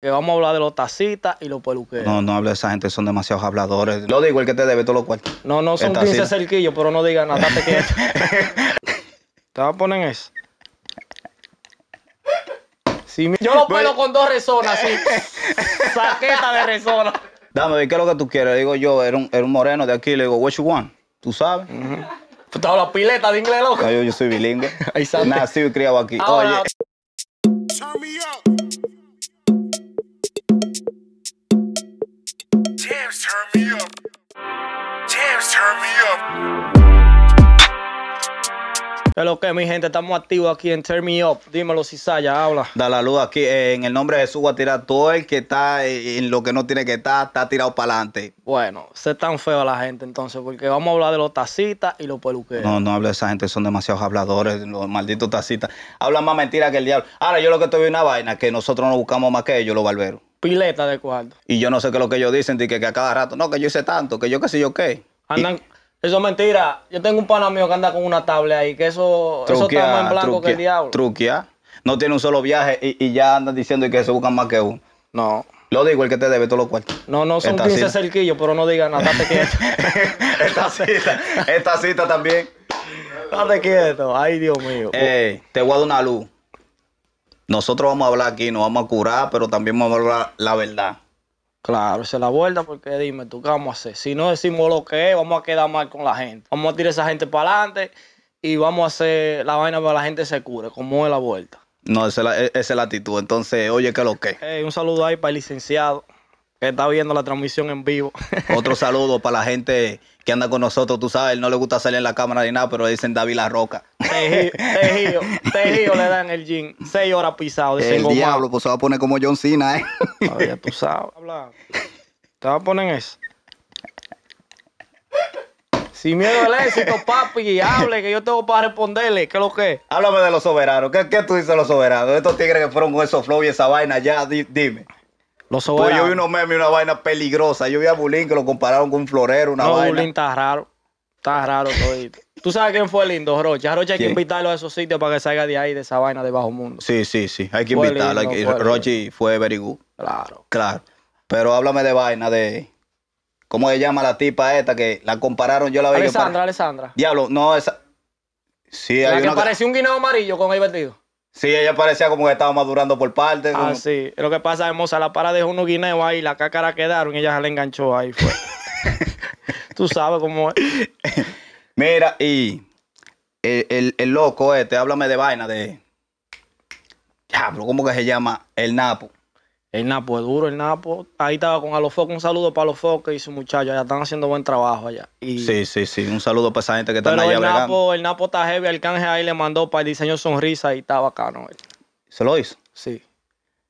Que vamos a hablar de los tacitas y los peluqueros. No, no hable de esa gente, son demasiados habladores. Lo digo el que te debe todos los cuartos. No, no, son 15 cerquillos, pero no digan nada, que... te vas a poner eso. Yo lo puedo con dos resonas, sí. Saqueta de resonas Dame, ¿qué es lo que tú quieres? Le digo yo, era un, era un moreno de aquí, le digo, what you want? ¿Tú sabes? Uh la pileta de inglés, loco. yo, soy bilingüe. Nacido y criado aquí. Oye. me lo que mi gente? Estamos activos aquí en Turn Me Up. Dímelo, si saya, habla. Da la luz aquí. Eh, en el nombre de Jesús voy a tirar todo el que está eh, en lo que no tiene que estar, está tirado para adelante. Bueno, se tan feo a la gente entonces, porque vamos a hablar de los tacitas y los peluqueros. No, no hablo de esa gente, son demasiados habladores, los malditos tacitas. Hablan más mentiras que el diablo. Ahora, yo lo que estoy viendo es una vaina, que nosotros no buscamos más que ellos, los barberos pileta de cuarto. Y yo no sé qué es lo que ellos dicen, de que, a cada rato, no, que yo hice tanto, que yo qué sé yo qué. Andan, eso es mentira. Yo tengo un pana mío que anda con una tabla ahí, que eso, eso está más en blanco que el diablo. truquia No tiene un solo viaje y, ya andan diciendo que se buscan más que uno. No. Lo digo, el que te debe todos los cuartos. No, no, son 15 cerquillos, pero no digan nada, estate quieto. esta cita, esta cita también. Date quieto, ay Dios mío. te voy a dar una luz nosotros vamos a hablar aquí, nos vamos a curar, pero también vamos a hablar la verdad. Claro, esa es la vuelta, porque dime, ¿tú qué vamos a hacer? Si no decimos lo que es, vamos a quedar mal con la gente. Vamos a tirar a esa gente para adelante y vamos a hacer la vaina para que la gente se cure, como es la vuelta. No, esa es la, e, actitud. Entonces, oye, ¿qué lo que? es. un saludo ahí para el licenciado que está viendo la transmisión en vivo. Otro saludo para la gente que anda con nosotros. Tú sabes, no le gusta salir en la cámara ni nada, pero le dicen David La Roca. Tejío, tejido le dan el jean. Seis horas pisado. el diablo, pues se va a poner como John Cena, ¿eh? Ah, tú sabes. Habla. Te va a poner eso. Sin miedo al éxito, papi, hable, que yo tengo para responderle. ¿Qué es lo que Háblame de los soberanos. ¿Qué, qué tú dices de los soberanos? Estos tigres que fueron con esos flow y esa vaina, ya, dime. Pues yo vi unos memes, una vaina peligrosa. Yo vi a Bulín que lo compararon con un florero, una vaina. No, Bulín está raro. Está raro todo. ¿Tú sabes quién fue lindo, Rocha? A hay que invitarlo a esos sitios para que salga de ahí, de esa vaina de bajo mundo. Sí, sí, sí. Hay que invitarlo. Fue Rochi very good. Claro. Claro. Pero háblame de vaina de... ¿Cómo se llama la tipa esta que la compararon? Yo la vi. Alessandra, Alessandra. Diablo, no, esa... Sí, hay que un guineo amarillo con el vestido. Sí, ella parecía como que estaba madurando por partes. Ah, sí. Lo que pasa es la para dejó unos guineos ahí, la cácara quedaron y ella se le enganchó ahí. Fue. Tú sabes cómo es. Mira, y el, el, el, loco este, háblame de vaina de. Ya, pero ¿cómo que se llama? El Napo. El Napo es duro, el Napo. Ahí estaba con Alofoque, un saludo para Alofoque y su muchacho. ya están haciendo buen trabajo allá. Y... Sí, sí, sí. Un saludo para esa gente que está allá el Napo, el Napo está heavy, canje ahí le mandó para el diseño sonrisa y está bacano. Él. ¿Se lo hizo? Sí.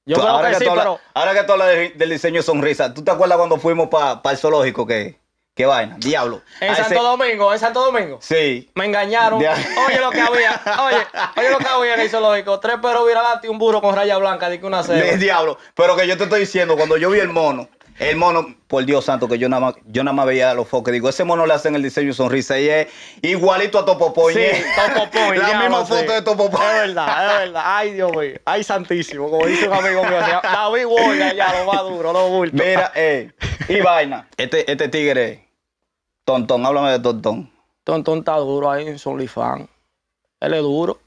Yo creo ahora que, sí, pero... Ahora que tú hablas del, diseño sonrisa, ¿tú te acuerdas cuando fuimos para el zoológico que Qué vaina, diablo. En Santo Domingo, en Santo Domingo. Sí. Me engañaron. Oye lo que había. Oye, oye lo que había en el zoológico. Tres perros viralati y un burro con raya blanca. Dije una cera. Diablo. Pero que yo te estoy diciendo, cuando yo vi el mono, el mono, por Dios santo, que yo nada más, yo nada más veía los foques. Digo, ese mono le hacen el diseño sonrisa y es igualito a Topopoy. Sí, Topopoy. La misma foto de Topopoy. Es verdad, es verdad. Ay, Dios mío. Ay, santísimo. Como dice un amigo mío. David Boya, ya, lo más duro, lo bulto. Mira, eh, y vaina. Este, este tigre Tontón, háblame de Tontón. Tontón está duro ahí en Solifán. Él es duro.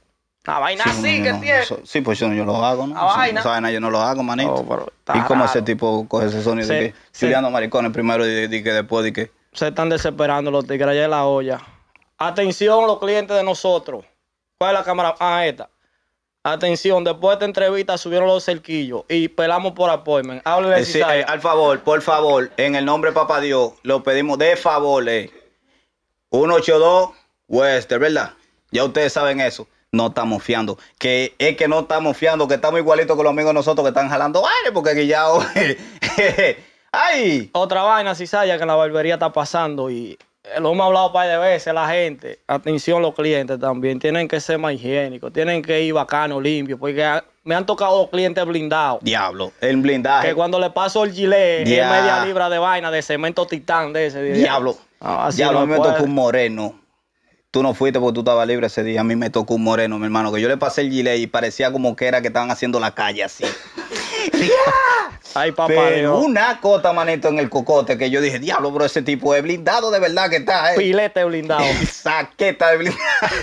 La vaina sí, así que tiene. sí, pues yo, no, yo lo hago, ¿no? La vaina. vaina yo no lo hago, manito. ¿Y cómo ese tipo coge ese sonido? de que, Maricones primero y, que después de que. Se están desesperando los tigres allá en la olla. Atención, los clientes de nosotros. ¿Cuál es la cámara? Ah, esta. Atención, después de esta entrevista subieron los cerquillos y pelamos por appointment. Háblele eh, eh, al favor, por favor, en el nombre de Papá Dios, lo pedimos de favor. 182 eh. Wester, ¿verdad? Ya ustedes saben eso. No estamos fiando. Que es que no estamos fiando, que estamos igualitos con los amigos de nosotros que están jalando aire, porque aquí ya. ¡Ay! Otra vaina, Cisaya, que la barbería está pasando y lo hemos hablado un par de veces, la gente, atención los clientes también, tienen que ser más higiénicos, tienen que ir bacano, limpio, porque me han tocado clientes blindados. Diablo, el blindaje. Que cuando le paso el gilet, y media libra de vaina de cemento titán de ese. Diablo. Ah, Diablo, a mí me tocó un moreno. Tú no fuiste porque tú estabas libre ese día. A mí me tocó un moreno, mi hermano, que yo le pasé el gilet y parecía como que era que estaban haciendo la calle así. Ay, papá. una cota, manito, en el cocote que yo dije, diablo, bro, ese tipo de blindado de verdad que está, Pilete eh". blindado. Saqueta de blindado.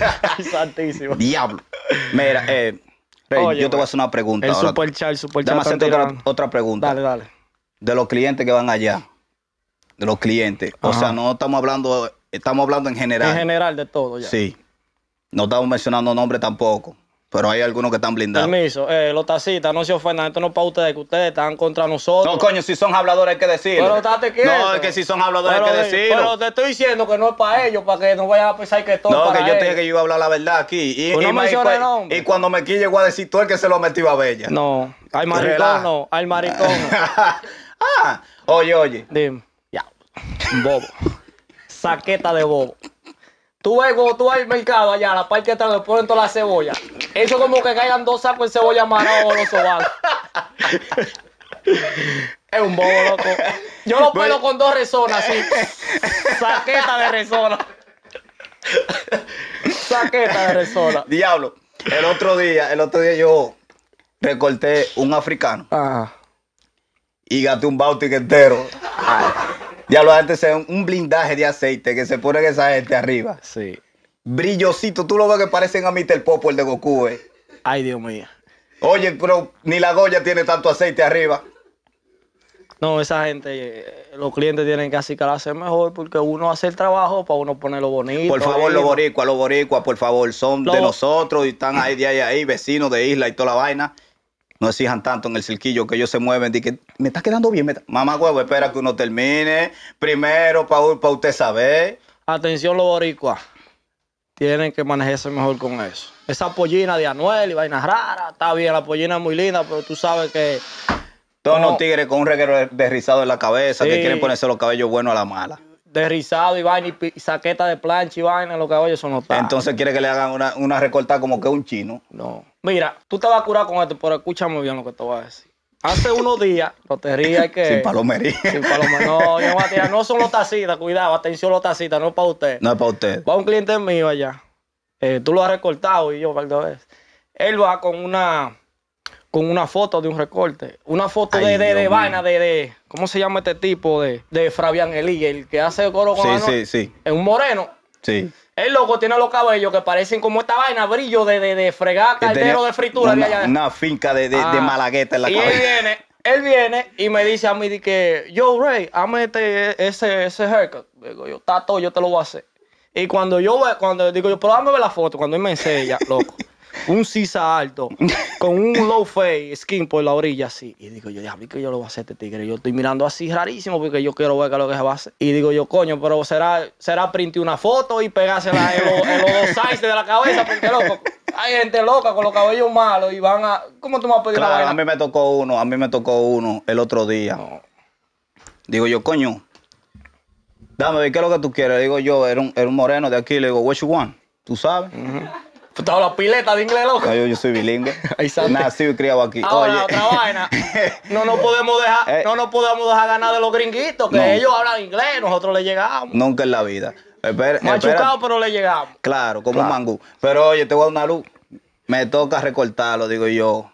Santísimo. Diablo. Mira, eh, yo te voy a pues, hacer una pregunta. El ahora. super chat, otra, pregunta. Dale, dale. De los clientes que van allá. De los clientes. O sea, no estamos hablando, estamos hablando en general. En general de todo ya. Sí. No estamos mencionando nombres tampoco. Pero hay algunos que están blindados. Permiso, eh, los Tacitas, no se ofendan, esto no es para ustedes, que ustedes están contra nosotros. No, coño, si son habladores hay que decirlo. Pero estate quieto. No, es que si son habladores hay que decirlo. Pero te estoy diciendo que no es para ellos, para que no vayan a pensar que todo No, para que yo tenía que yo iba a hablar la verdad aquí. Pues y, cuando me quille, voy a decir tú el que se lo metió a Bella. No, al maricón no, al maricón ah, oye, oye. Dime. Ya, bobo. Saqueta de bobo. Tú ves cuando tú vas al mercado allá, la parte de atrás donde ponen toda la cebolla. Eso como que caigan dos sacos de cebolla amarrados o los sobanos. es un bobo, loco. Yo lo puedo con dos resonas, sí. Saqueta de resona. Saqueta de resona. Diablo, el otro día, el otro día yo recorté un africano. Ajá. Y gasté un bautic entero. Ya lo antes es un blindaje de aceite que se pone esa gente arriba. Sí. Brillosito, tú lo ves que parecen a Mr. Popo el de Goku, eh. Ay, Dios mío. Oye, pero ni la Goya tiene tanto aceite arriba. No, esa gente, eh, los clientes tienen que hacer mejor porque uno hace el trabajo para uno ponerlo bonito. Por favor, los boricuas, los boricuas, por favor, son de nosotros y están ahí, de ahí, ahí, vecinos de isla y toda la vaina. No exijan tanto en el cirquillo que ellos se mueven. y que me está quedando bien. Mamá huevo, espera que uno termine. Primero, para usted saber. Atención, los boricuas. Tienen que manejarse mejor con eso. Esa pollina de Anuel y vaina rara, Está bien, la pollina es muy linda, pero tú sabes que. Todos los tigres con un reguero desrizado en la cabeza que quieren ponerse los cabellos buenos a la mala derrizado y vaina y saqueta de plancha y vaina, los caballos son los Entonces quiere que le hagan una, una recortada como que un chino. No. Mira, tú te vas a curar con esto, pero escúchame bien lo que te voy a decir. Hace unos días, lotería rías que. Sin palomería. Sin palomería. No, yo voy a tirar. No son los tacitas, cuidado, atención los tacitas, no es para usted. No es para usted. Va un cliente mío allá. Eh, tú lo has recortado y yo, perdón. Él va con una con una foto de un recorte. Una foto de, de, de vaina de, de, ¿Cómo se llama este tipo? De, de Fabián Elí, el que hace coro con. Sí, sí, sí. Es un moreno. Sí. El loco tiene los cabellos que parecen como esta vaina, brillo de, de, de fregar caldero de fritura. Una, finca de, de, ah. malagueta en la y Él viene, él viene y me dice a mí de que, yo, Ray, hazme este, ese, ese haircut. Digo yo, está yo te lo voy a hacer. Y cuando yo cuando digo yo, pero ver la foto, cuando él me enseña, loco un sisa alto, con un low face, skin por la orilla así. Y digo yo, vi que yo lo voy a hacer este tigre. Yo estoy mirando así rarísimo porque yo quiero ver qué es lo que se va a hacer. Y digo yo, coño, pero será, será printar una foto y pegársela en, los de la cabeza porque loco. Hay gente loca con los cabellos malos y van a. ¿Cómo tú me vas a pedir claro, A mí me tocó uno, a mí me tocó uno el otro día. Digo yo, coño, dame, ¿qué es lo que tú quieres? Digo yo, era un, moreno de aquí, le digo, what you want? ¿Tú sabes? Tú la pileta de inglés, loco. yo, soy bilingüe. Nacido y criado aquí. otra vaina. No nos podemos dejar, eh. no podemos dejar ganar de los gringuitos, que ellos hablan inglés, nosotros le llegamos. Nunca en la vida. Espera, Machucado, pero le llegamos. Claro, como un mangú. Pero oye, te voy a dar una luz. Me toca recortarlo, digo yo.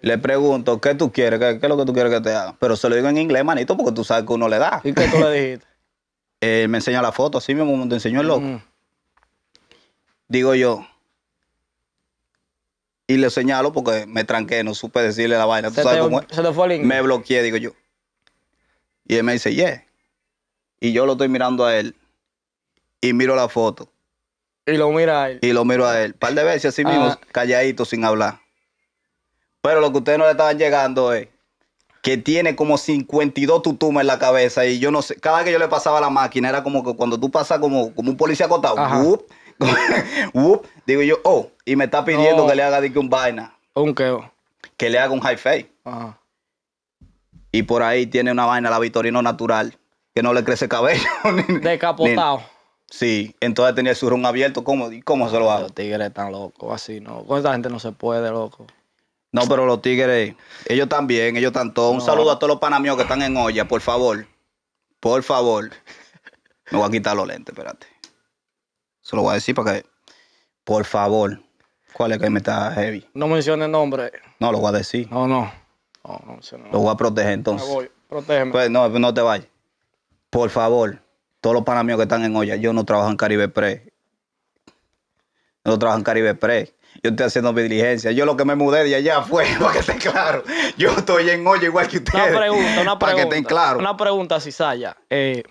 Le pregunto, ¿qué tú quieres? ¿Qué, es lo que tú quieres que te haga? Pero se lo digo en inglés, manito, porque tú sabes que uno le da. ¿Y qué tú le dijiste? me enseña la foto, así mismo te enseñó el loco. Mm digo yo. Y le señalo porque me tranqué, no supe decirle la vaina. ¿Tú se sabes te, cómo es? me bloqueé, digo yo. Y él me dice, yeah. Y yo lo estoy mirando a él. Y miro la foto. Y lo mira a él. Y lo miro a él. Par de veces así ah. mismo, calladito, sin hablar. Pero lo que ustedes no le estaban llegando es que tiene como 52 tutumas en la cabeza. Y yo no sé, cada vez que yo le pasaba la máquina, era como que cuando tú pasas como, como un policía acotado. digo yo, oh, y me está pidiendo que le haga de un vaina. Un qué, Que le haga un high face. Y por ahí tiene una vaina, la Vitorino Natural, que no le crece cabello. Decapotado. Sí, entonces tenía el surrón abierto. ¿Cómo, cómo se lo hago? Los tigres están locos, así no. Con esa gente no se puede, loco. No, pero los tigres, ellos también, ellos están todos. Un saludo a todos los panamios que están en olla, por favor. Por favor. Me voy a quitar los lentes, espérate. Se lo voy a decir para que, por favor, ¿cuál es que me está heavy? No mencione nombre. No, lo voy a decir. No, no. no, lo voy a proteger entonces. Me voy. Pues, no, no te vayas. Por favor, todos los míos que están en olla, yo no trabajo en Caribe Pre. No trabajo en Caribe Pre. Yo estoy haciendo mi diligencia. Yo lo que me mudé de allá fue, para que esté claro. Yo estoy en olla igual que ustedes. Una pregunta, una pregunta. Para que estén claros. Una pregunta, Cisaya. Eh,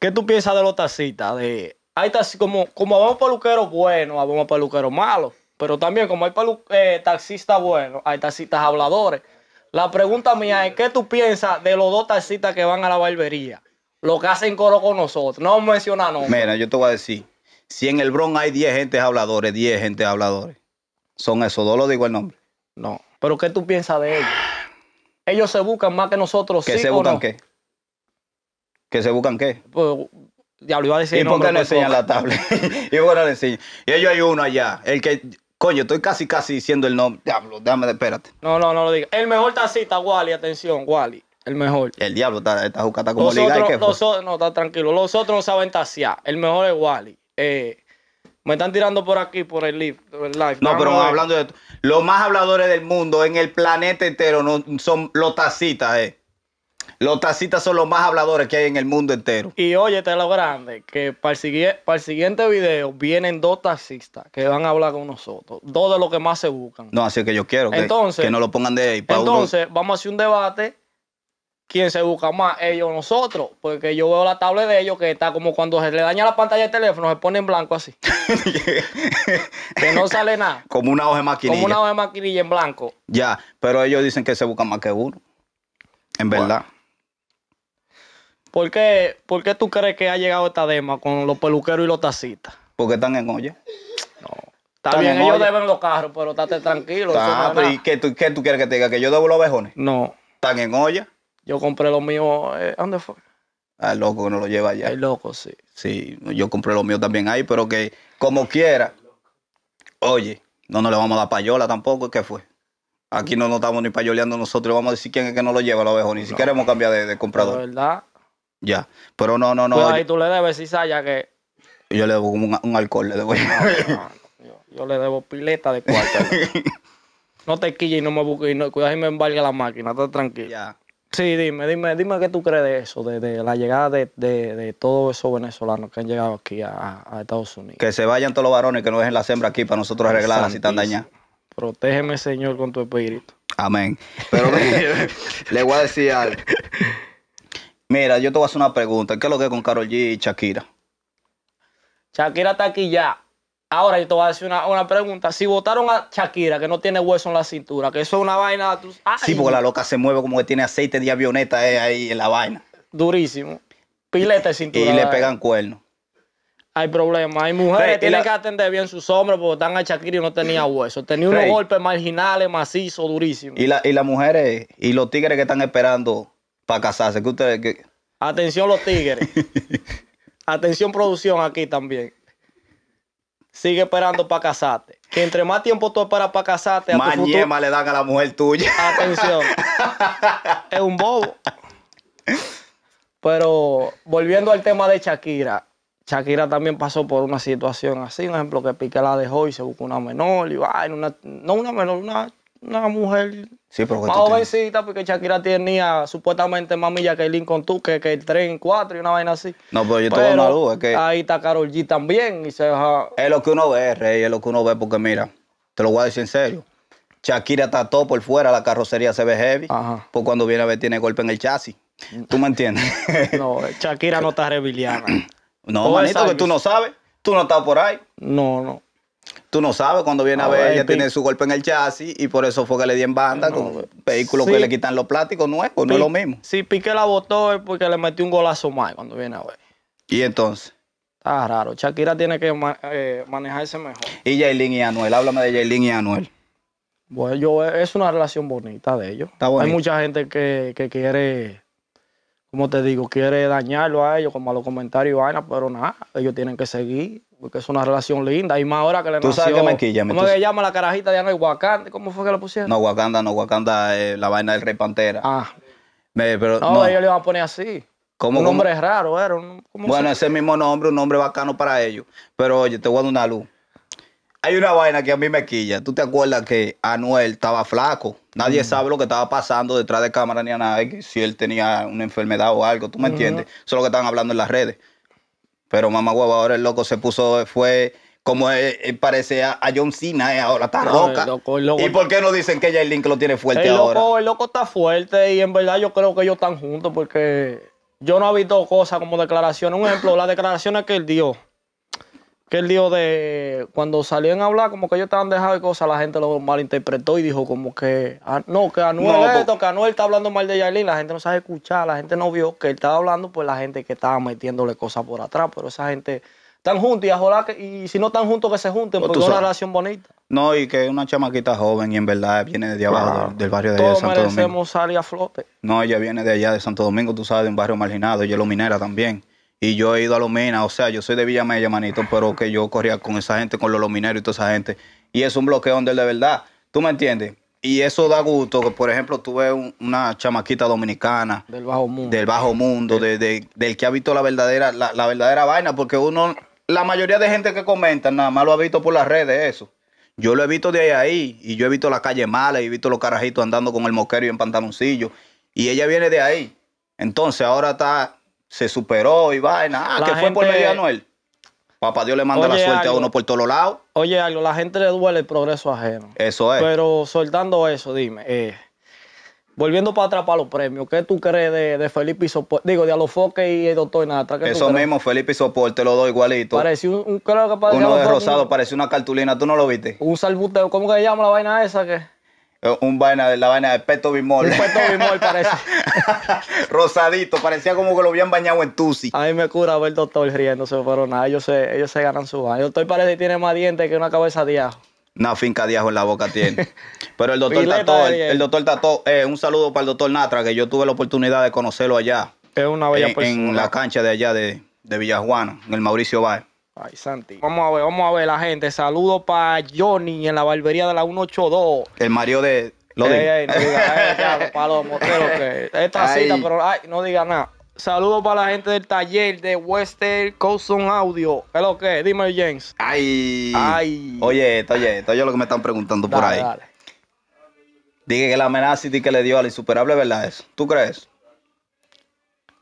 ¿Qué tú piensas de los tacitas? De hay como, como peluqueros buenos, vamos peluqueros malos. Pero también como hay eh, taxistas buenos, hay taxistas habladores. La pregunta mía es, ¿qué tú piensas de los dos taxistas que van a la barbería? Lo que hacen coro con nosotros. No menciona nombres. Mira, yo te voy a decir. Si en el Bronx hay 10 gentes habladores, 10 gentes habladores. Son esos dos, lo digo el nombre. No. Pero ¿qué tú piensas de ellos? Ellos se buscan más que nosotros. ¿Que ¿Qué se buscan qué? qué? ¿Que se buscan qué? Pues, Diablo, iba a decir. ¿Y por qué no enseñan la tabla. y bueno, no le Y ellos hay uno allá, el que. Coño, estoy casi, casi diciendo el nombre. Diablo, déjame, espérate. No, no, no lo digas. El mejor tacita, Wally, atención, Wally. El mejor. El diablo, está, esta está como liga. los no, está tranquilo. Los otros no saben tasear. El mejor es Wally. Eh, me están tirando por aquí, por el live. No, pero hablando de... esto, Los más habladores del mundo en el planeta entero no, son los tacitas, eh. Los taxistas son los más habladores que hay en el mundo entero. Y te lo grande, que para el, siguiente video vienen dos taxistas que van a hablar con nosotros. Dos de los que más se buscan. No, así es que yo quiero que, entonces, que no lo pongan de ahí. entonces, vamos a hacer un debate. ¿Quién se busca más? Ellos o nosotros. Porque yo veo la tablet de ellos que está como cuando se le daña la pantalla de teléfono, se pone en blanco así. que no sale nada. Como una hoja de maquinilla. Como una hoja de maquinilla en blanco. Ya, pero ellos dicen que se busca más que uno. En verdad. ¿Por qué, ¿Por qué tú crees que ha llegado esta dema con los peluqueros y los tacitas? Porque están en olla. No. Está ellos deben los carros, pero estate tranquilo. Ah, pero ¿y qué tú, qué tú quieres que te diga? ¿Que yo debo los abejones? No. ¿Están en olla? Yo compré los míos. Eh, ¿Dónde fue? Ah, loco que no lo lleva allá. El loco, sí. Sí, yo compré los míos también ahí, pero que como quiera. Oye, no nos le vamos a dar payola tampoco. ¿Qué fue? Aquí no nos estamos ni payoleando nosotros. Vamos a decir quién es que no lo lleva los abejones. Ni siquiera si queremos cambiar de, comprador. de verdad. Ya. Pero no, no, no. Pero pues ahí tú le debes cizalla que. Yo le debo un, alcohol, le debo. yo, le debo pileta de cuarto. no te quilles y no me busques. No, cuidado y me embargue la máquina, estás tranquilo. Ya. Sí, dime, dime, dime qué tú crees de eso, de, la llegada de, de, de, todos esos venezolanos que han llegado aquí a, Estados Unidos. Que se vayan todos los varones y que no dejen la siembra aquí para nosotros arreglarla si están dañados. Protégeme, Señor, con tu espíritu. Amén. Pero le voy a decir algo. Mira, yo te voy a hacer una pregunta. ¿Qué es lo que es con Carol G y Shakira? Shakira está aquí ya. Ahora yo te voy a hacer una, pregunta. Si votaron a Shakira, que no tiene hueso en la cintura, que eso es una vaina. sí, porque la loca se mueve como que tiene aceite de avioneta eh, ahí en la vaina. Durísimo. Pileta de cintura. Y le eh. pegan cuernos. Hay problemas. Hay mujeres que tienen que atender bien sus hombres porque están a Shakira y no tenía hueso. Tenía unos golpes marginales, macizos, durísimos. Y, y las mujeres y los tigres que están esperando casarse. que ustedes que Atención los tigres. Atención producción aquí también. Sigue esperando para casarte. Que entre más tiempo tú esperas para casarte, más yema le dan a la mujer tuya. Atención. es un bobo. Pero volviendo al tema de Shakira, Shakira también pasó por una situación así, un ejemplo que Piqué la dejó y se buscó una menor, y ay, una, no una menor, una, una mujer Sí, pero Más jovencita, porque Shakira tenía supuestamente más millas que el Lincoln tú, que, que el tren 4 y una vaina así. No, pero yo tengo una es que. Ahí está Carol G también. Y se Es lo que uno ve, Rey, es lo que uno ve, porque mira, te lo voy a decir en serio. Shakira está todo por fuera, la carrocería se ve heavy. Ajá. Pues cuando viene a ver, tiene golpe en el chasis. ¿Tú me entiendes? no, Shakira no está rebiliana. no, manito, que tú no sabes. Tú no estás por ahí. No, no tú no sabes cuando viene a, ver, ella tiene su golpe en el chasis y por eso fue que le di en banda con vehículos que le quitan los plásticos no es lo mismo. Sí, Piqué la botó es porque le metió un golazo mal cuando viene a ver. ¿Y entonces? Está raro. Shakira tiene que eh, manejarse mejor. ¿Y Jailin y Anuel? Háblame de Jailin y Anuel. Bueno, yo, eh, es una relación bonita de ellos. Hay mucha gente que, que quiere como te digo, quiere dañarlo a ellos, con malos comentarios y vaina, pero nada, ellos tienen que seguir, porque es una relación linda. Y más ahora que le ¿Tú nació, que me quilla, ¿Cómo que llama la carajita de Ana Wakanda? ¿Cómo fue que lo pusieron? No, Wakanda, no, Wakanda, eh, la vaina del Rey Pantera. Ah. no, ellos le van a poner así. un nombre raro era. bueno, ese mismo nombre, un nombre bacano para ellos. Pero oye, te voy a dar una luz. Hay una vaina que a mí me quilla. ¿Tú te acuerdas que Anuel estaba flaco? Nadie sabe lo que estaba pasando detrás de cámara ni a nadie, si él tenía una enfermedad o algo, ¿tú me entiendes? Eso es lo que están hablando en las redes. Pero mamá huevo, ahora el loco se puso, fue como él, eh, eh, parece a, John Cena, eh, ahora está roca. ¿Y por qué no dicen que Jair Link lo tiene fuerte el ahora? Loco, el loco está fuerte y en verdad yo creo que ellos están juntos porque yo no he visto cosas como declaraciones. Un ejemplo, las declaraciones que él dio que el lío de cuando salían a hablar, como que ellos estaban dejando de cosas, la gente lo malinterpretó y dijo como que, ah, no, que Anuel no, está hablando mal de Yailin, la gente no sabe escuchar, la gente no vio que él estaba hablando, pues la gente que estaba metiéndole cosas por atrás, pero esa gente están juntos y a que, y si no están juntos que se junten, pues porque es una relación bonita. No, y que es una chamaquita joven y en verdad viene de abajo, del, barrio de Santo Domingo. merecemos salir a flote. No, ella viene de allá de Santo Domingo, tú sabes, de un barrio marginado, ella es minera también. Y yo he ido a Lomina, o sea, yo soy de Villa manito, pero que yo corría con esa gente, con los lomineros y toda esa gente. Y es un bloqueo donde de verdad, ¿tú me entiendes? Y eso da gusto, que por ejemplo tú ves una chamaquita dominicana. Del bajo mundo. Del bajo mundo, del que ha visto la verdadera, la, verdadera vaina, porque uno, la mayoría de gente que comenta, nada más lo ha visto por las redes, eso. Yo lo he visto de ahí ahí, y yo he visto la calle mala, y he visto los carajitos andando con el moquero y en pantaloncillo, y ella viene de ahí. Entonces ahora está se superó y vaina. Ah, que fue por medio de Anuel. Papá Dios le manda la suerte a uno por todos lados. Oye, algo, la gente le duele el progreso ajeno. Eso es. Pero soltando eso, dime, eh, volviendo para atrapar los premios, ¿qué tú crees de, Felipe y Soporte? Digo, de Alofoque y el doctor Natra. Eso mismo, Felipe y Soporte, lo doy igualito. Pareció un, creo que parecía Uno de rosado, parece una cartulina, ¿tú no lo viste? Un salbuteo, ¿cómo que se llama la vaina esa que? Eh, un vaina, la vaina de peto bimol. peto bimol parece. Rosadito, parecía como que lo habían bañado en tusi. A mí me cura ver el doctor riéndose, pero nada, ellos se, ellos se ganan su baño. El doctor parece que tiene más dientes que una cabeza de ajo. Una finca de ajo en la boca tiene. Pero el doctor Tató, el, doctor Tató, eh, un saludo para el doctor Natra, que yo tuve la oportunidad de conocerlo allá. Es una bella en, En la cancha de allá de, de Villajuana, en el Mauricio Valle. Ay, Santi. Vamos a ver, vamos a ver la gente. Saludos para Johnny en la barbería de la 182. El Mario de lo no diga, eh, esta cita, pero ay, no diga nada. Saludos para la gente del taller de Western Cousin Audio. ¿Qué es lo que? Dime, James. Ay. Ay. Oye, esto, oye, esto es lo que me están preguntando por ahí. Dije que la amenaza y que le dio la insuperable, ¿verdad? Eso. ¿Tú crees?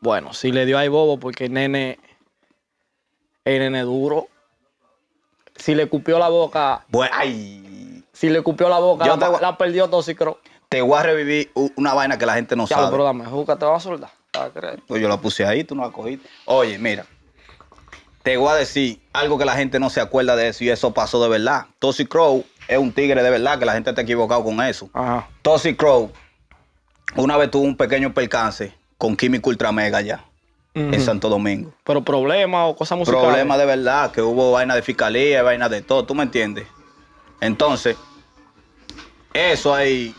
Bueno, sí le dio a Bobo porque nene nene duro. Si le cupió la boca. ay. Si le cupió la boca, la, perdió Te voy a revivir una vaina que la gente no sabe. Pero dame, juca, te va a soldar. Ah, pues yo la puse ahí, tú no la cogiste. Oye, mira. Te voy a decir algo que la gente no se acuerda de eso y eso pasó de verdad. tosi Crow es un tigre de verdad, que la gente está equivocado con eso. Ajá. Crow una vez tuvo un pequeño percance con Químico Mega ya en Santo Domingo. Pero problemas o cosas musicales. Problemas de verdad, que hubo vaina de fiscalía, vaina de todo, ¿tú me entiendes? Entonces, eso ahí,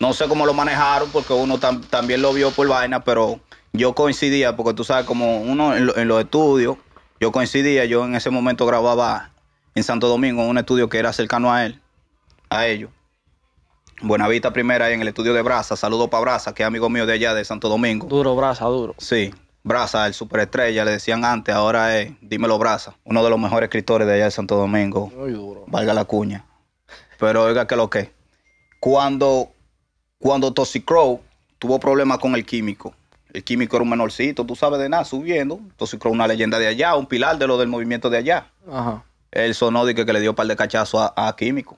no sé cómo lo manejaron, porque uno también lo vio por vaina, pero yo coincidía, porque tú sabes, como uno en, en los estudios, yo coincidía, yo en ese momento grababa en Santo Domingo, en un estudio que era cercano a él, a ellos. Buenavista Primera en el estudio de Braza, saludo para Braza que es amigo mío de allá de Santo Domingo. Duro, Braza, duro. Sí. Braza el superestrella, le decían antes, ahora es Dímelo Braza uno de los mejores escritores de allá de Santo Domingo. Muy duro. Valga la cuña. Pero oiga que lo que. Cuando, cuando Crow tuvo problemas con el químico, el químico era un menorcito, tú sabes de nada, subiendo. Crow una leyenda de allá, un pilar de lo del movimiento de allá. Ajá. Él sonó de que, le dio un par de cachazos a químico.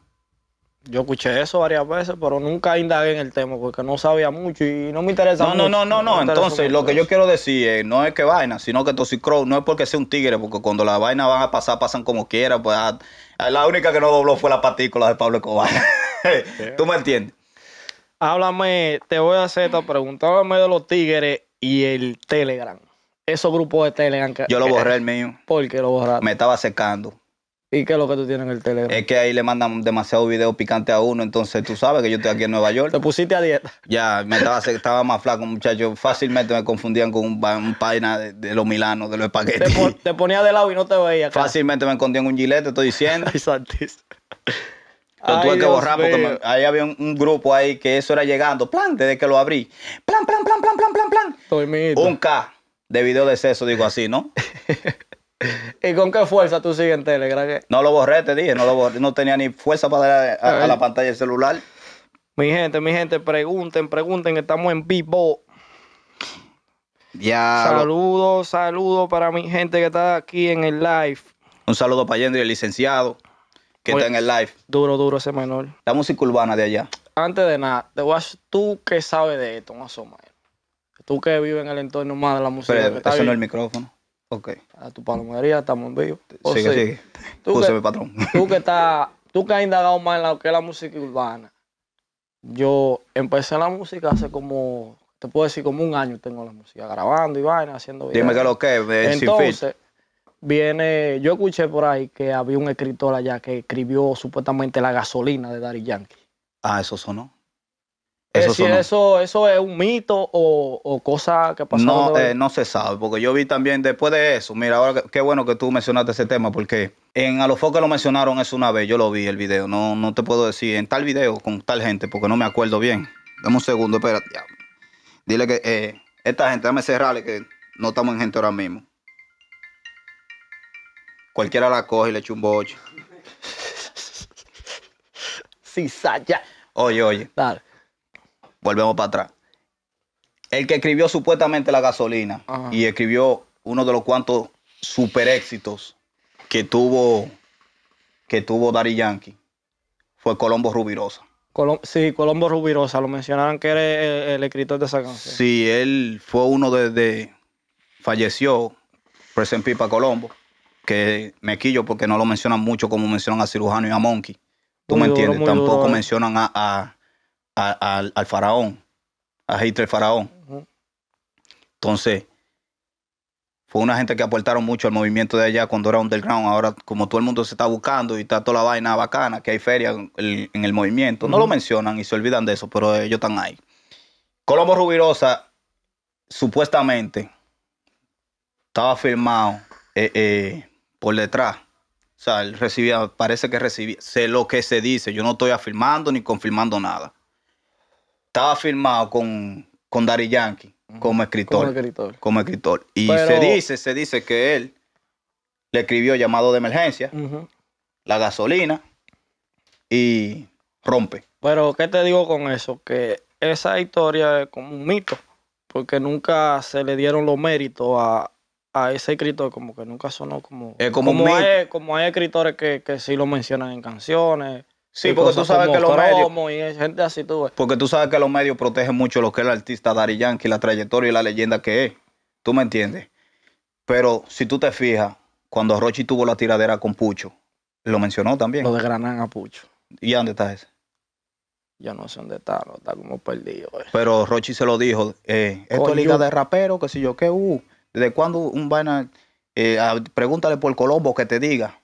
Yo escuché eso varias veces, pero nunca indagué en el tema porque no sabía mucho y no me interesa no, No, no, no, no. Entonces, lo que yo quiero decir es, no es que vaina, sino que Crow no es porque sea un tigre, porque cuando las vainas van a pasar, pasan como quiera. Pues ah, ah, la única que no dobló fue la partícula de Pablo Escobar. ¿Tú me entiendes? Háblame, te voy a hacer esta pregunta. Háblame de los tigres y el Telegram. Esos grupos de Telegram que. Yo lo borré el mío. ¿Por qué lo borré. Me estaba secando. ¿Y qué es lo que tú tienes en el teléfono? Es que ahí le mandan demasiado video picante a uno, entonces tú sabes que yo estoy aquí en Nueva York. ¿Te pusiste a dieta? Ya, me estaba, más flaco, muchachos. Fácilmente me confundían con un, página de, los milanos, de los paquetes. Te, ponía de lado y no te veía. Fácilmente me escondían un gilete, estoy diciendo. Ay, Lo tuve que borrar porque ahí había un, grupo ahí que eso era llegando, plan, desde que lo abrí. Plan, plan, plan, plan, plan, plan, plan. un K de video de sexo, digo así, ¿no? ¿Y con qué fuerza tú sigues en Telegram? No lo borré, te dije, no lo borré, no tenía ni fuerza para dar a, la pantalla del celular. Mi gente, mi gente, pregunten, pregunten, estamos en vivo. Ya. Saludos, saludos para mi gente que está aquí en el live. Un saludo para Yendri, el licenciado, que está en el live. Duro, duro ese menor. La música urbana de allá. Antes de nada, te tú que sabes de esto, más o Tú que vives en el entorno más de la música. eso no el micrófono. Ok. A tu palomería, estamos en vivo. sigue, sigue. Tú patrón. Tú que, tú que has indagado más en lo que es la música urbana. Yo empecé la música hace como, te puedo decir, como un año tengo la música, grabando y vaina, haciendo videos. Dime que lo que es, Entonces, viene, yo escuché por ahí que había un escritor allá que escribió supuestamente la gasolina de Daddy Yankee. Ah, eso sonó. Eh, eso, es un mito o, cosa que pasó. No, eh, no se sabe, porque yo vi también después de eso. Mira, ahora qué bueno que tú mencionaste ese tema, porque en A los lo mencionaron eso una vez, yo lo vi el video. No, te puedo decir en tal video con tal gente, porque no me acuerdo bien. Dame un segundo, espérate. Dile que eh, esta gente, déjame cerrarle que no estamos en gente ahora mismo. Cualquiera la coge y le echa un Sí, Oye, oye. Dale volvemos para atrás. El que escribió supuestamente la gasolina y escribió uno de los cuantos super éxitos que tuvo, que tuvo Dari Yankee fue Colombo Rubirosa. sí, Colombo Rubirosa, lo mencionaron que era el, escritor de esa canción. Sí, él fue uno de, falleció, Present Pipa Colombo, que me quillo porque no lo mencionan mucho como mencionan a Cirujano y a Monkey. Tú me entiendes, tampoco eh. mencionan a al faraón, a Hitler el faraón. Entonces, fue una gente que aportaron mucho al movimiento de allá cuando era underground. Ahora, como todo el mundo se está buscando y está toda la vaina bacana, que hay feria en el, movimiento, no lo mencionan y se olvidan de eso, pero ellos están ahí. Colombo Rubirosa, supuestamente, estaba firmado eh, eh, por detrás. O sea, él recibía, parece que recibía, sé lo que se dice, yo no estoy afirmando ni confirmando nada estaba firmado con, con Yankee como escritor. Como escritor. Como escritor. Y se dice, se dice que él le escribió llamado de emergencia, la gasolina y rompe. Pero, ¿qué te digo con eso? Que esa historia es como un mito, porque nunca se le dieron los méritos a, ese escritor, como que nunca sonó como. como, hay, como hay escritores que, que sí lo mencionan en canciones Sí, porque tú sabes que los medios. Y gente así, Porque tú sabes que los medios protegen mucho lo que es el artista Dari Yankee, la trayectoria y la leyenda que es. ¿Tú me entiendes? Pero si tú te fijas, cuando Rochi tuvo la tiradera con Pucho, lo mencionó también. Lo de Granán a Pucho. ¿Y dónde está ese? Yo no sé dónde está, está como perdido. Eh. Pero Rochi se lo dijo, eh, esto es liga de rapero, qué sé yo, qué uh. ¿Desde cuándo un vaina? Eh, pregúntale por Colombo que te diga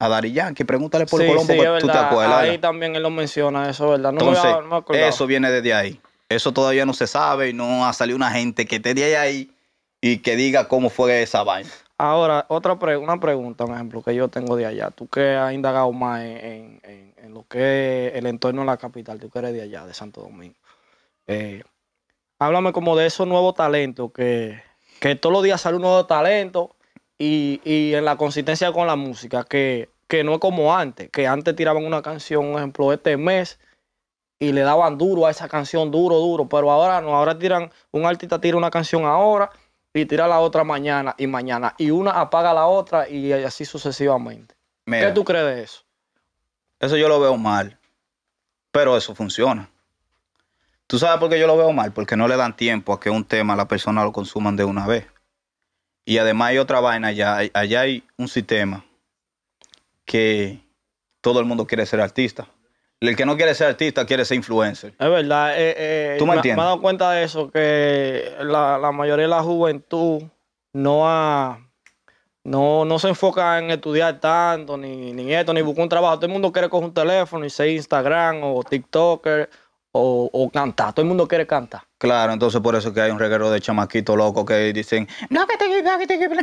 a Darillán, que pregúntale por el Colombo, pues, tú te acuerdas. Ahí también él lo menciona, eso, ¿verdad? No Entonces, eso viene desde ahí. Eso todavía no se sabe y no ha salido una gente que esté de ahí y que diga cómo fue esa vaina. Ahora, otra una pregunta, un ejemplo, que yo tengo de allá. Tú que has indagado más en, lo que es el entorno de la capital, tú que eres de allá, de Santo Domingo. Eh, háblame como de esos nuevos talentos que, que todos los días sale un nuevo talento y, en la consistencia con la música, que, no es como antes, que antes tiraban una canción, por ejemplo, este mes, y le daban duro a esa canción, duro, duro, pero ahora no, ahora tiran, un artista tira una canción ahora y tira la otra mañana y mañana, y una apaga la otra y así sucesivamente. ¿Qué tú crees de eso? Eso yo lo veo mal, pero eso funciona. ¿Tú sabes por qué yo lo veo mal? Porque no le dan tiempo a que un tema la persona lo consuman de una vez. Y además hay otra vaina allá. Allá hay un sistema que todo el mundo quiere ser artista. El que no quiere ser artista quiere ser influencer. Es verdad. Eh, eh ¿Tú me, entiendes? Me he dado cuenta de eso, que la, mayoría de la juventud no no, se enfoca en estudiar tanto, ni, ni esto, ni buscar un trabajo. Todo el mundo quiere coger un teléfono y ser Instagram o TikToker o, o, cantar. Todo el mundo quiere cantar. Claro, entonces por eso que hay un reguero de chamaquitos loco que dicen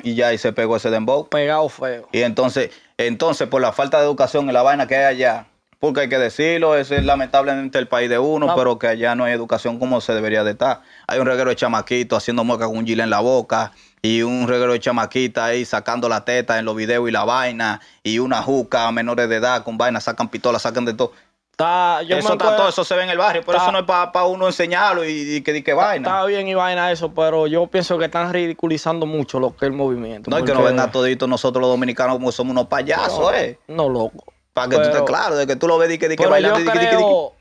y ya ahí se pegó ese dembow. Pegado feo. Y entonces, entonces por la falta de educación en la vaina que hay allá, porque hay que decirlo, ese es lamentablemente el país de uno, pero que allá no hay educación como se debería de estar. Hay un reguero de chamaquito haciendo muecas con un gil en la boca y un reguero de chamaquita ahí sacando la teta en los videos y la vaina, y una juca a menores de edad con vaina, sacan pistola, sacan de todo eso todo, eso se ve en el barrio, por eso no es para uno enseñarlo y, que, di que vaina. Está bien y vaina eso, pero yo pienso que están ridiculizando mucho lo que es el movimiento. No, es que no venga todito nosotros los dominicanos como somos unos payasos, ¿eh? No, loco. Para que tú estés claro, de que tú lo ves y que, que bailando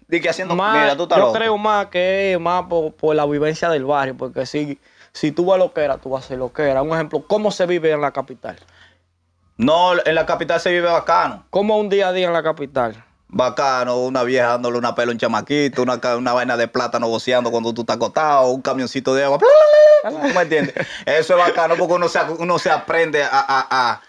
di que, haciendo... Más, mira, tú estás Yo creo más que más por, la vivencia del barrio, porque si, si tú vas lo que era, tú vas a ser lo que era. Un ejemplo, ¿cómo se vive en la capital? No, en la capital se vive bacano. ¿Cómo un día a día en la capital? Bacano, una vieja dándole una pelo a un chamaquito, una, una vaina de plátano boceando cuando tú estás acotado, un camioncito de agua. me Eso es bacano porque uno se, aprende a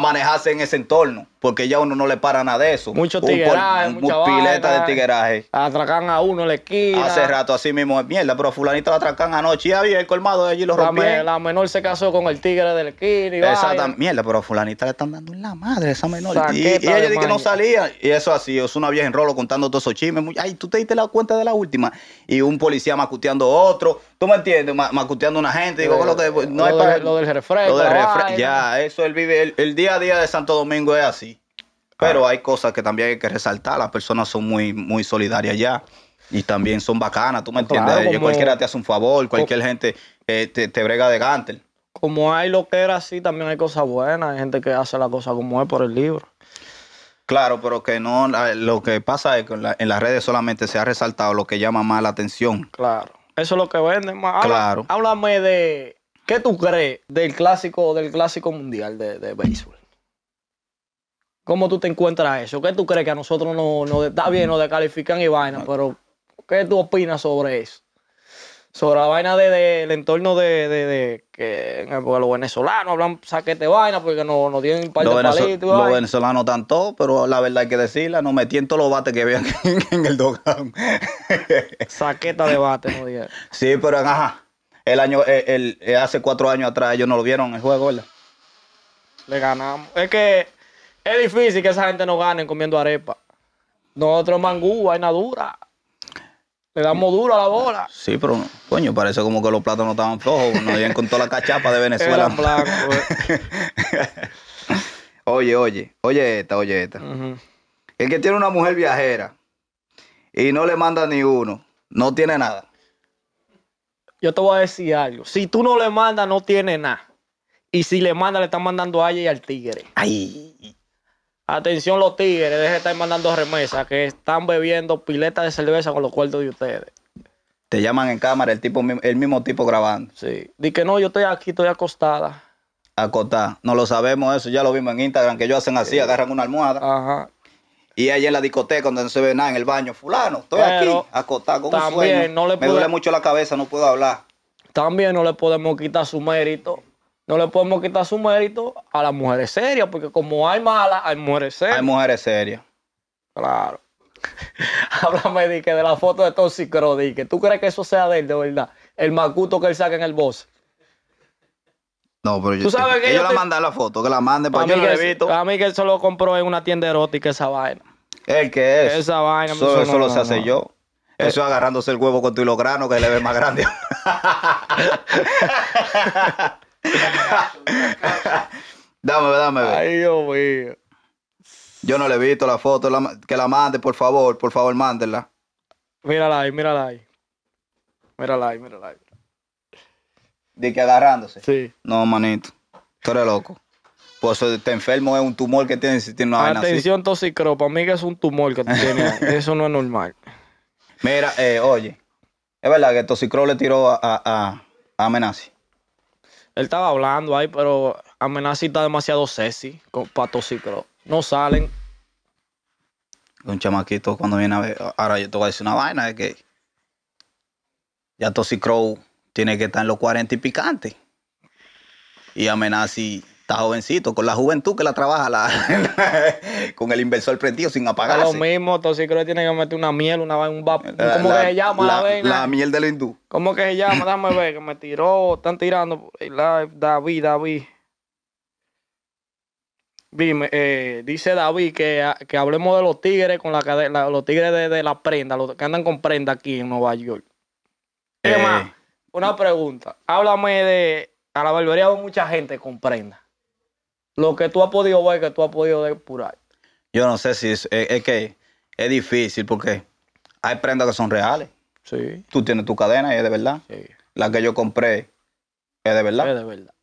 manejarse en ese entorno porque ya uno no le para nada de eso. mucho un pileta de tigueraje. Atracan a uno le la Hace rato así mismo, mierda, pero fulanito la atracan anoche y había el colmado de allí lo rompieron. La, la, menor se casó con el tigre del esquina Exactamente, mierda, pero fulanita le están dando en la madre esa menor. Y, ella dice que no salía. Y eso así, es una vieja en rolo contando todos esos chismes. Ay, tú te diste la cuenta de la última. Y un policía macuteando otro. ¿Tú me entiendes? macuteando a una gente. Digo, lo, no para... lo del refresco. Lo del refresco. Ya, eso él vive. el día a día de Santo Domingo es así. Pero hay cosas que también hay que resaltar. Las personas son muy, muy solidarias ya. Y también son bacanas, tú me entiendes. cualquiera te hace un favor, cualquier gente eh, te, brega de gantel. Como hay lo que era así, también hay cosas buenas. Hay gente que hace la cosa como es por el libro. Claro, pero que no, lo que pasa es que en, las redes solamente se ha resaltado lo que llama más la atención. Claro, eso es lo que venden más. Claro. Háblame de, ¿qué tú crees del clásico, del clásico mundial de, de béisbol? ¿Cómo tú te encuentras eso? ¿Qué tú crees que a nosotros nos no está bien, nos descalifican y vaina? Pero, ¿qué tú opinas sobre eso? Sobre la vaina del entorno de, de que porque los venezolanos hablan saquete vaina porque no, no tienen par de palito. los venezolanos tanto, pero la verdad hay que decirla, no me todos los bates que vean aquí en el dogan. Saqueta de bate, no digas. Sí, pero ajá. El año, el, hace cuatro años atrás ellos no lo vieron el juego, ¿verdad? Le ganamos. Es que es difícil que esa gente no gane comiendo arepa. Nosotros mangú, vaina dura. Le damos duro a la bola. Sí, pero coño, parece como que los platos no estaban flojos. No habían con toda la cachapa de Venezuela. Eh. oye, oye, oye esta, oye esta. El que tiene una mujer viajera y no le manda ni uno, no tiene nada. Yo te voy a decir algo. Si tú no le mandas, no tiene nada. Y si le manda, le están mandando a ella y al tigre. Ay. Atención los tigres, dejen de estar mandando remesas que están bebiendo piletas de cerveza con los cuartos de ustedes. Te llaman en cámara el tipo el mismo tipo grabando. Sí. Di que no, yo estoy aquí, estoy acostada. Acostada. No lo sabemos eso, ya lo vimos en Instagram, que ellos hacen así, agarran una almohada. Ajá. Y ahí en la discoteca donde no se ve nada, en el baño, fulano, estoy aquí, acostada, con sueño. Me duele mucho la cabeza, no puedo hablar. También no le podemos quitar su mérito no le podemos quitar su mérito a las mujeres serias, porque como hay malas, hay mujeres serias. Hay mujeres serias. Claro. Háblame de, de la foto de Toxicro, de que tú crees que eso sea de él, de verdad. El macuto que él saca en el boss. No, pero yo, sabes que ellos la la foto, que la mande para yo la que A mí que él lo compró en una tienda erótica esa vaina. ¿El qué es? Esa vaina. Eso, eso, lo se hace yo. Eh. Eso agarrándose el huevo con tu hilo grano que le ve más grande. dame, dame. Ay, Dios mío. Yo no le he visto la foto. que la mande, por favor. Por favor, mándenla. Mírala ahí, mírala ahí. Mírala ahí, mírala ahí. De que agarrándose. Sí. No, manito. Tú eres loco. Por eso te enfermo, es un tumor que tienes Atención, toxicro, para mí que es un tumor que tiene, eso no es normal. Mira, eh, oye, es verdad que Toxicro le tiró a, a, él estaba hablando ahí, pero Amenazi está demasiado sexy con patociclo. No salen. Un chamaquito cuando viene a ver. Ahora yo te voy a decir una vaina de que. Ya Toxicrow Crow tiene que estar en los 40 y picante. Y Amenazi Está jovencito, con la juventud que la trabaja, con el inversor prendido sin apagarse. lo mismo, creo que tiene que meter una miel, una un vapor. Eh, ¿Cómo que se llama la, La miel del hindú. ¿Cómo que se llama? Dame ver, que me tiró, están tirando. Eh, David, David. Dime, eh, dice David ah, que, hablemos de los tigres con la, los tigres de, de, la prenda, los que andan con prenda aquí en Nueva York. una pregunta. Háblame de. A la barbería va mucha gente con prenda lo que tú has podido ver, que tú has podido depurar. Yo no sé si es, que es difícil porque hay prendas que son reales. Sí. Tú tienes tu cadena y es de verdad. Sí. La que yo compré es de verdad. Es de verdad.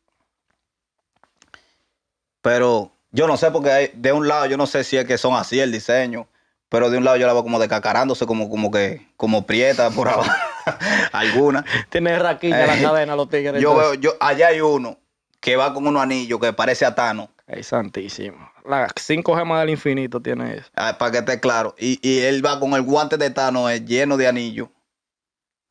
Pero yo no sé porque de un lado yo no sé si es que son así el diseño, pero de un lado yo la veo como descacarándose, como, como que, como prieta por abajo. alguna. Tiene raquilla la eh, cadena los tigres. Yo veo, yo, allá hay uno que va con unos anillo que parece a Thanos. Es santísimo. Las cinco gemas del infinito tiene eso. Ah, para que esté claro. Y, él va con el guante de Thanos eh, lleno de anillos.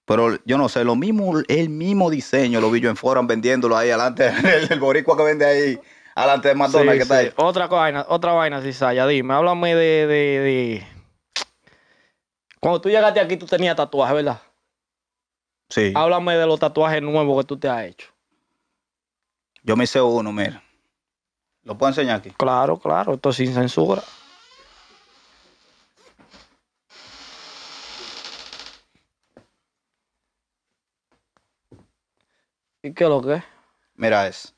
Pero yo no sé, lo mismo, el mismo diseño lo vi yo en Forum vendiéndolo ahí adelante. El, boricua que vende ahí adelante de Madonna que está ahí. Otra vaina, otra vaina, Cisaya, dime, háblame de, de, Cuando tú llegaste aquí, tú tenías tatuajes, ¿verdad? Sí. Háblame de los tatuajes nuevos que tú te has hecho. Yo me hice uno, mira. ¿Lo puedo enseñar aquí? Claro, claro, esto sin censura. ¿Y qué es lo que es? Mira eso.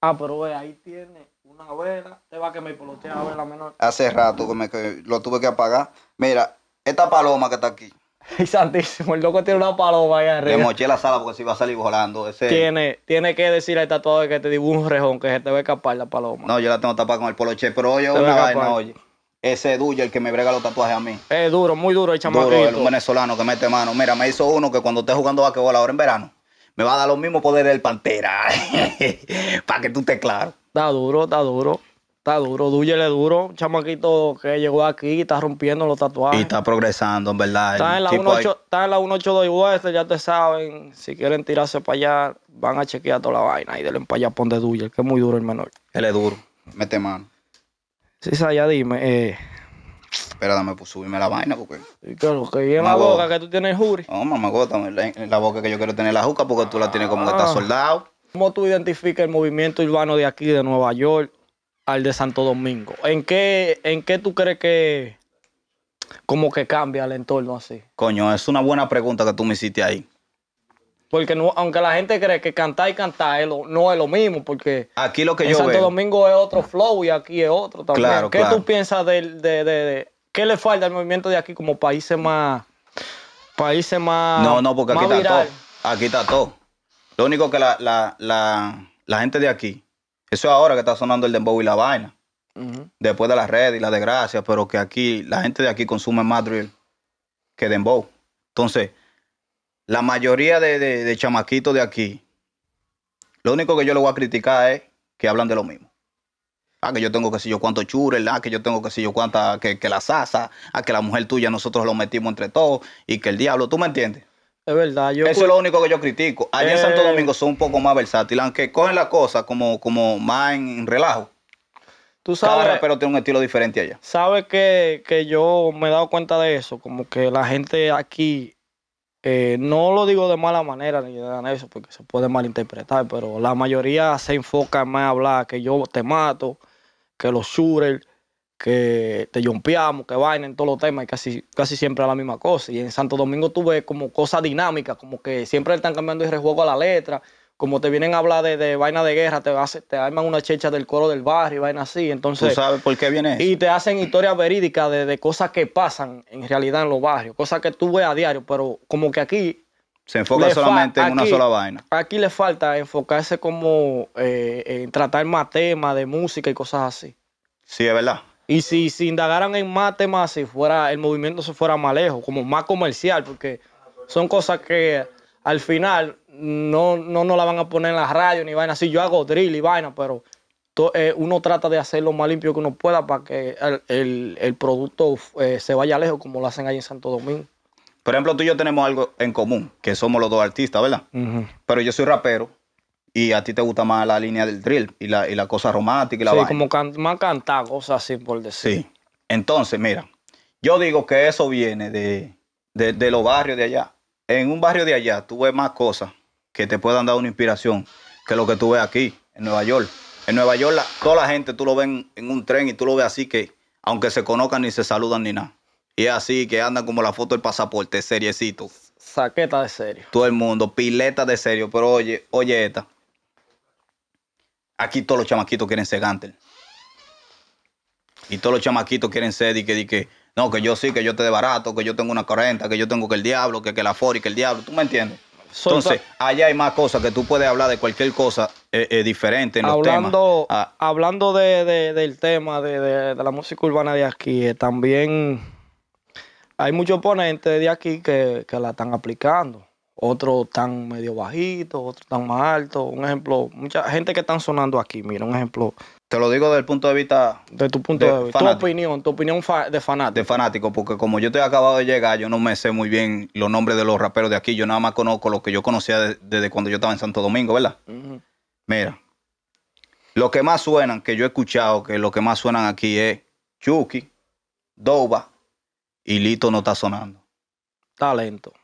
Ah, pero ve, ahí tiene una vela. Te va a que me polotea la vela menor. Hace rato que, me, que lo tuve que apagar. Mira, esta paloma que está aquí. Ay, santísimo, el loco tiene una paloma allá arriba. Le moché la sala porque si va a salir volando. Ese... Tiene, tiene que decirle al tatuador que te dibujo un rejón, que se te va a escapar la paloma. No, yo la tengo tapada con el poloche, pero oye, una oye. Ese es el que me brega los tatuajes a mí. Es duro, muy duro el Duro, el venezolano que mete mano. Mira, me hizo uno que cuando esté jugando bola ahora en verano, me va a dar los mismos poderes del Pantera. Para que tú estés claro. Está duro, está duro. Está duro, Duye le duro, un chamaquito que llegó aquí está rompiendo los tatuajes. Y está progresando, en verdad. Está en la, está en 182 West, ya te saben. Si quieren tirarse para allá, van a chequear toda la vaina y denle para allá pon de Duye, que es muy duro el menor. Él es duro, mete mano. Sí, ya dime. Eh. Espera, dame, pues subirme la vaina, porque. Y que lo que en la boca que tú tienes Juri. No, mamagota, la, la boca que yo quiero tener la juca, porque tú la tienes como que está ah. soldado. ¿Cómo tú identificas el movimiento urbano de aquí, de Nueva York? al de Santo Domingo. ¿En qué, en qué tú crees que como que cambia el entorno así? Coño, es una buena pregunta que tú me hiciste ahí. Porque no, aunque la gente cree que cantar y cantar no es lo mismo, porque aquí lo que en yo Santo Domingo es otro flow y aquí es otro también. ¿Qué tú piensas de, qué le falta al movimiento de aquí como países más países más No, no, porque aquí está todo. Aquí está todo. Lo único que la, la gente de aquí eso es ahora que está sonando el dembow y la vaina. Después de las redes y la desgracia, pero que aquí, la gente de aquí consume más drill que dembow. Entonces, la mayoría de, de, chamaquitos de aquí, lo único que yo le voy a criticar es que hablan de lo mismo. Ah, que yo tengo que sé yo cuánto chure, ah, que yo tengo que sé yo cuánta, que, que la sasa, a ah, que la mujer tuya nosotros lo metimos entre todos y que el diablo, ¿tú me entiendes? Es verdad. Eso es lo único que yo critico. Allá en Santo eh, Domingo son un poco más versátiles, aunque cogen la cosa como, como más en, relajo. Tú sabes. Cada rapero tiene un estilo diferente allá. Sabes que, yo me he dado cuenta de eso. Como que la gente aquí, eh, no lo digo de mala manera ni de eso, porque se puede malinterpretar, pero la mayoría se enfoca más a hablar que yo te mato, que los shooters que te jumpeamos, que vaina en todos los temas y casi, casi siempre a la misma cosa. Y en Santo Domingo tú ves como cosas dinámicas, como que siempre están cambiando y rejuego a la letra, como te vienen a hablar de, vaina de guerra, te, hace, te arman una checha del coro del barrio y vaina así. Entonces, ¿Tú sabes por qué viene Y te hacen historias verídicas de, cosas que pasan en realidad en los barrios, cosas que tú ves a diario, pero como que aquí se enfoca solamente en una sola vaina. Aquí le falta enfocarse como eh, en tratar más temas de música y cosas así. Sí, es verdad. Y si, indagaran en más temas, si fuera, el movimiento se fuera más lejos, como más comercial, porque son cosas que al final no, no no la van a poner en la radio ni vaina. Si yo hago drill y vaina, pero eh, uno trata de hacer lo más limpio que uno pueda para que el, producto eh, se vaya lejos, como lo hacen ahí en Santo Domingo. Por ejemplo, tú y yo tenemos algo en común, que somos los dos artistas, ¿verdad? Pero yo soy rapero y a ti te gusta más la línea del drill y la, y la cosa romántica y la Sí, como más cantar, cosas así por decir. Sí. Entonces, mira, yo digo que eso viene de, de, los barrios de allá. En un barrio de allá tú ves más cosas que te puedan dar una inspiración que lo que tú ves aquí, en Nueva York. En Nueva York toda la gente tú lo ven en un tren y tú lo ves así que aunque se conozcan ni se saludan ni nada. Y es así que andan como la foto del pasaporte, seriecito. Saqueta de serio. Todo el mundo, pileta de serio. Pero oye, oye esta. Aquí todos los chamaquitos quieren ser Gantel. Y todos los chamaquitos quieren ser di que, di no, que yo sí, que yo te de barato, que yo tengo una 40, que yo tengo que el diablo, que, que la fori, que el diablo. ¿Tú me entiendes? Entonces, allá hay más cosas que tú puedes hablar de cualquier cosa eh, eh, diferente en hablando, los temas. Ah. Hablando de, del tema de, la música urbana de aquí, eh, también hay muchos ponentes de aquí que, que la están aplicando otros están medio bajitos, otros están más altos. Un ejemplo, mucha gente que están sonando aquí, mira, un ejemplo. Te lo digo desde el punto de vista. De tu punto de, vista. Tu opinión, tu opinión de fanático. De fanático, porque como yo te he acabado de llegar, yo no me sé muy bien los nombres de los raperos de aquí. Yo nada más conozco los que yo conocía desde cuando yo estaba en Santo Domingo, ¿verdad? Mira, lo que más suenan, que yo he escuchado, que lo que más suenan aquí es Chucky, Dova y Lito no está sonando. Talento.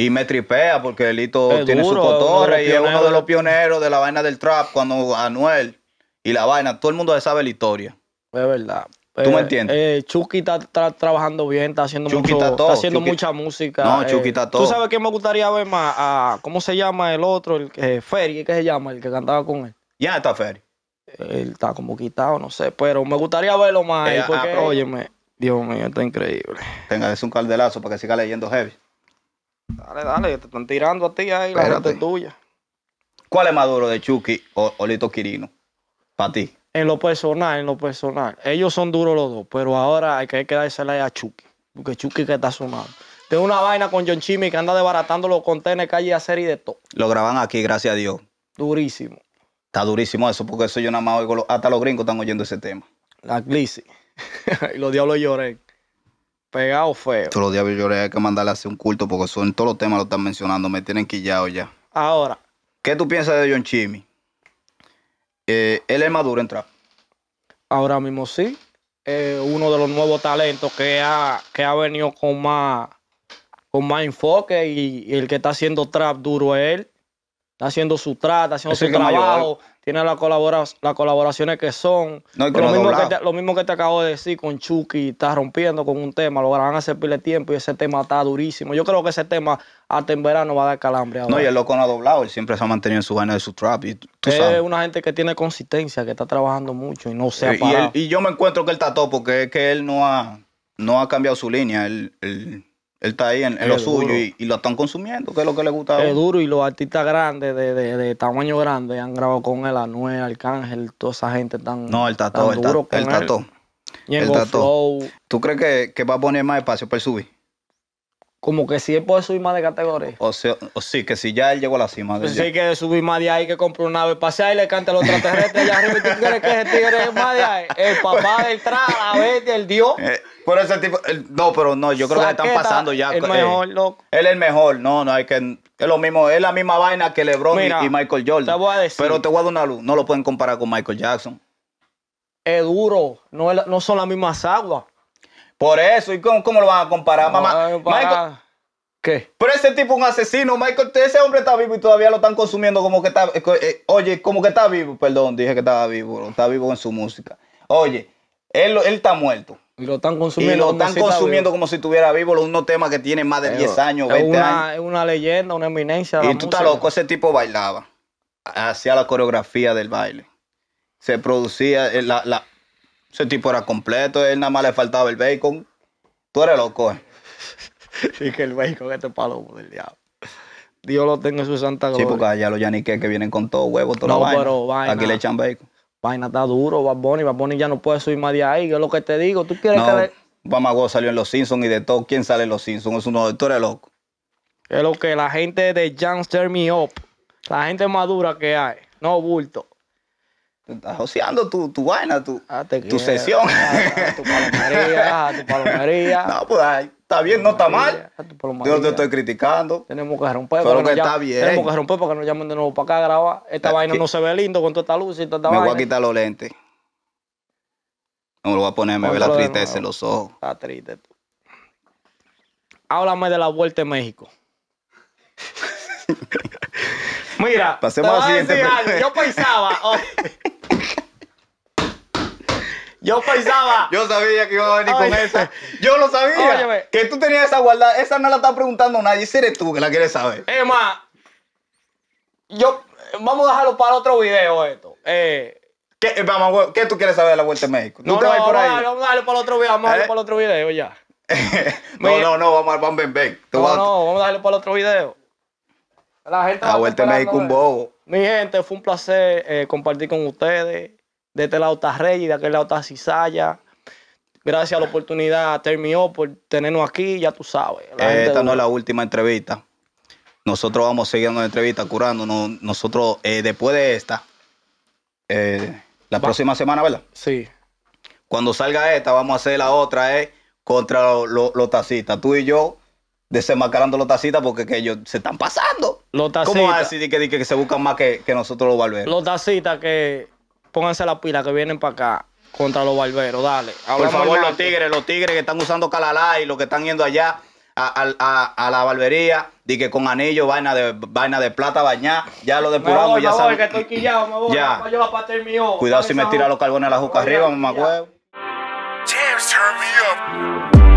Y me tripea porque Lito tiene su cotorre y es uno de los pioneros de la vaina del trap cuando Anuel y la vaina, todo el mundo sabe la historia. Es verdad. ¿Tú me eh, entiendes? Eh, Chucky está, trabajando bien, está haciendo, mucho, está todo, haciendo mucha música. No, eh. Chucky está todo. ¿Tú sabes qué me gustaría ver más? A, ¿Cómo se llama el otro? El, que Ferry, ¿qué se llama? El que cantaba con él. Ya está Ferry. Él está como quitado, no sé. Pero me gustaría verlo más. porque, ah, Dios mío, está increíble. Tenga, es un caldelazo para que siga leyendo heavy. Dale, dale, te están tirando a ti ahí, la gente tuya. ¿Cuál es más duro de Chucky o, Lito Quirino? Para ti. En lo personal, en lo personal. Ellos son duros los dos, pero ahora hay que quedársela a Chucky. Porque Chucky que está sumado. Tengo una vaina con John Chimmy que anda desbaratando los contenedores, calle, hacer y de todo. Lo graban aquí, gracias a Dios. Durísimo. Está durísimo eso, porque eso yo nada más oigo, hasta los gringos están oyendo ese tema. La crisis y los diablos lloren. Pegado feo. Todos los días yo le hay que mandarle a hacer un culto porque son todos los temas lo están mencionando, me tienen quillado ya. Ahora. ¿Qué tú piensas de John Chimmy? Eh, él es maduro trap Ahora mismo sí. Eh, uno de los nuevos talentos que ha, que ha venido con más, con más enfoque y, y el que está haciendo trap duro es él está haciendo su trata, haciendo su trabajo, eh. tiene las colaboraciones que son. lo, mismo que te, acabo de decir con Chucky, está rompiendo con un tema, lo van a hacer pile tiempo y ese tema está durísimo. Yo creo que ese tema hasta en verano va a dar calambre. No, y el loco no ha doblado, él siempre se ha mantenido en su vaina de su trap. es una gente que tiene consistencia, que está trabajando mucho y no se ha y, y, yo me encuentro que él está todo porque es que él no ha, no ha cambiado su línea. Él, él él está ahí en, lo suyo y, y, lo están consumiendo, que es lo que le gusta. Es duro y los artistas grandes, de, de, de tamaño grande, han grabado con él, Anuel, Arcángel, toda esa gente tan. No, El está El él está, todo. flow. ¿Tú crees que, que va a poner más espacio para subir? Como que si él puede subir más de categoría. O, sea, o sí, que si ya él llegó a la cima. Pues sí, que subir más de ahí, que compre una nave espacial y le cante a los extraterrestres allá arriba. ¿Tú crees que ese tigre es más de ahí? El papá del tra, la bestia, el dios. Eh, pero ese tipo. no, pero no, yo creo que están pasando ya. El mejor, eh, loco. Él es el mejor. No, no, hay que. Es lo mismo, es la misma vaina que LeBron y, Michael Jordan. pero te voy a dar una luz. No lo pueden comparar con Michael Jackson. Es duro. No, no son las mismas aguas. Por eso. ¿Y cómo, lo van a comparar, mamá? ¿Qué? Pero ese tipo es un asesino, Michael. Ese hombre está vivo y todavía lo están consumiendo como que está. Eh, eh, oye, como que está vivo. Perdón, dije que estaba vivo. Está vivo en su música. Oye, él, él está muerto. Y lo están consumiendo. como si estuviera vivo. uno tema que tiene más de 10 años, 20 es una, años. Es una leyenda, una eminencia. Y tú estás loco, ese tipo bailaba. Hacía la coreografía del baile. Se producía, eh, la, ese tipo era completo, él nada más le faltaba el bacon. Tú eres loco. ¿eh? que el bacon este palomo del diablo. Dios lo tenga en su santa gloria. Sí, porque allá los yaniques que vienen con todo huevo, todo no, Aquí le echan bacon vaina está duro, Baboni. Bunny, ya no puede subir más de ahí, es lo que te digo, tú quieres no, que a salió en Los Simpsons y de todo, ¿quién sale en Los Simpsons? Es uno de loco. Es lo que la gente de youngster Me Up, la gente más dura que hay, no bulto. Estás joseando tu, tu vaina, tu, ah, tu sesión. Ah, ah, tu palomería, tu palomería. No, pues ahí. Está bien, no está mal. Yo te estoy criticando. Tenemos que romper. Tenemos que romper porque nos llamen de nuevo para acá a grabar. Esta eh, vaina no se ve lindo con toda esta luz y toda esta vaina. Me voy a quitar los lentes. No me lo voy a poner, me ve la tristeza en los ojos. Está triste tú. Háblame de la vuelta en México. Mira, pasemos siguiente. Yo pensaba. Oh. Yo pensaba. Yo sabía que iba a venir con ese. Yo lo sabía. Que tú tenías esa guardada. Esa no la está preguntando nadie. Si eres tú que la quieres saber. Es más, yo. Vamos a dejarlo para otro video esto. Eh, ¿Qué, eh, vamos, ¿Qué tú quieres saber de la Vuelta a México? no, no, por ahí? Vamos a dejarlo para otro video. Vamos a eh. para otro video ya. no, no, no. Vamos a ver, ven. No, no, vamos a dejarlo para otro video. La gente. La Vuelta a México un bobo. Mi gente, fue un placer eh, compartir con ustedes. De este lado está Rey, de aquel lado está Gracias a la oportunidad, terminó por tenernos aquí, ya tú sabes. Esta no es la última entrevista. Nosotros vamos siguiendo la entrevista, curándonos. Nosotros, eh, después de esta, eh, la próxima semana, ¿verdad? Sí. Cuando salga esta, vamos a hacer la otra, eh, contra los lo, Tú y yo desenmascarando los tacitas porque ellos se están pasando. Los tacitas. ¿Cómo vas a decir que, se buscan más que, nosotros los barberos? Los tacitas que pónganse la pila que vienen para acá contra los barberos, dale. Por favor, los tigres, los tigres que están usando calalá y los que están yendo allá a, la barbería, di que con anillo, vaina de vaina de plata bañar, ya lo depuramos, ya sabes. que estoy ya. Cuidado si me tira los carbones a la juca arriba, mamá me up.